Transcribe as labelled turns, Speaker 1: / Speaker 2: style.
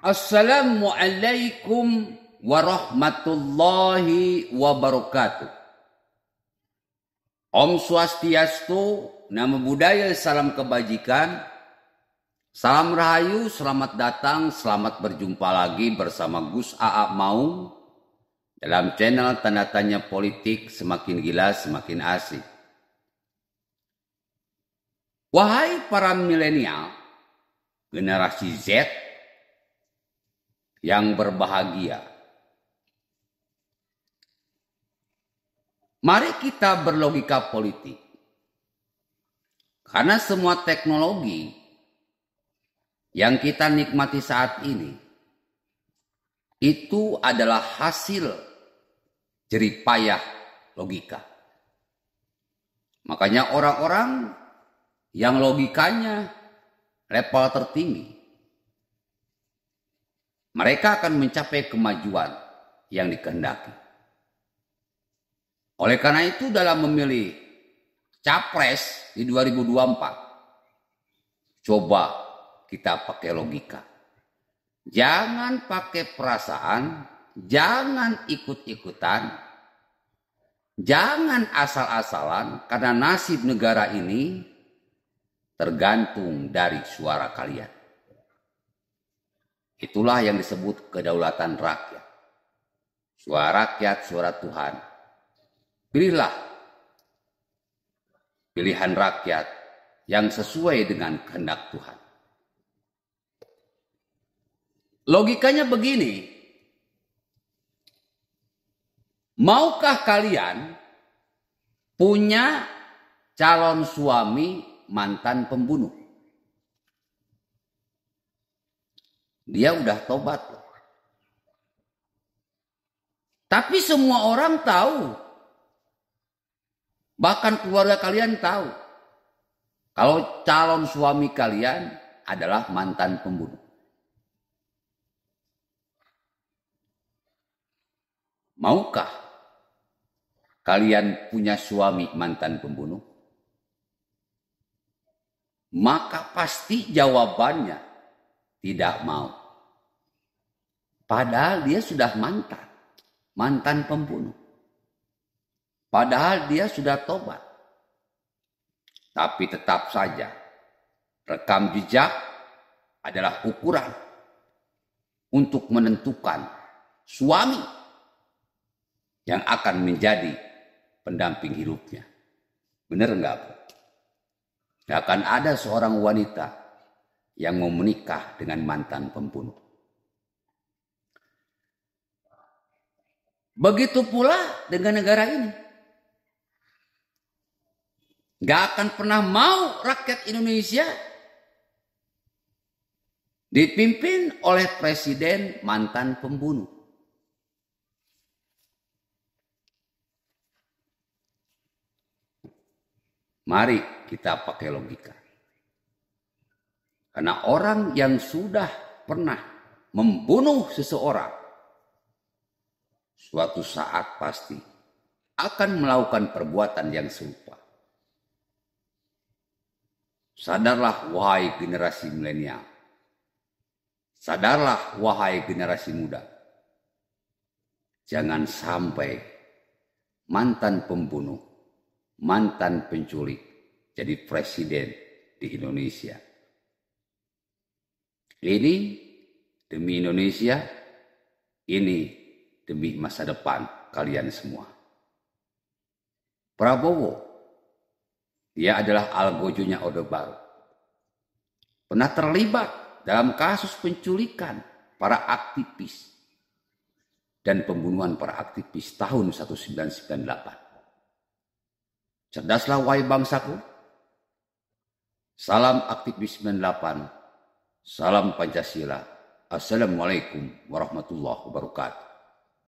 Speaker 1: Assalamualaikum warahmatullahi wabarakatuh. Om Swastiastu, nama budaya salam kebajikan, salam rahayu, selamat datang, selamat berjumpa lagi bersama Gus Aa Maung dalam channel Tanda Tanya Politik Semakin Gila Semakin Asik. Wahai para milenial, generasi Z yang berbahagia. Mari kita berlogika politik. Karena semua teknologi yang kita nikmati saat ini itu adalah hasil jeripayah logika. Makanya orang-orang yang logikanya level tertinggi mereka akan mencapai kemajuan yang dikehendaki. Oleh karena itu dalam memilih capres di 2024, coba kita pakai logika. Jangan pakai perasaan, jangan ikut-ikutan, jangan asal-asalan karena nasib negara ini tergantung dari suara kalian. Itulah yang disebut kedaulatan rakyat. Suara rakyat, suara Tuhan. Pilihlah pilihan rakyat yang sesuai dengan kehendak Tuhan. Logikanya begini, maukah kalian punya calon suami mantan pembunuh? Dia udah tobat. Tapi semua orang tahu. Bahkan keluarga kalian tahu. Kalau calon suami kalian adalah mantan pembunuh. Maukah kalian punya suami mantan pembunuh? Maka pasti jawabannya tidak mau. Padahal dia sudah mantan, mantan pembunuh. Padahal dia sudah tobat. Tapi tetap saja rekam jejak adalah ukuran untuk menentukan suami yang akan menjadi pendamping hidupnya. Benar enggak, Bu? akan ada seorang wanita yang mau menikah dengan mantan pembunuh. Begitu pula dengan negara ini. Gak akan pernah mau rakyat Indonesia dipimpin oleh presiden mantan pembunuh. Mari kita pakai logika. Karena orang yang sudah pernah membunuh seseorang suatu saat pasti akan melakukan perbuatan yang serupa. Sadarlah wahai generasi milenial. Sadarlah wahai generasi muda. Jangan sampai mantan pembunuh, mantan penculik jadi presiden di Indonesia. Ini demi Indonesia, ini demi masa depan kalian semua. Prabowo, dia adalah algojonya Orde Baru. Pernah terlibat dalam kasus penculikan para aktivis dan pembunuhan para aktivis tahun 1998. Cerdaslah wahai bangsaku. Salam aktivis 98. Salam Pancasila. Assalamualaikum warahmatullahi wabarakatuh.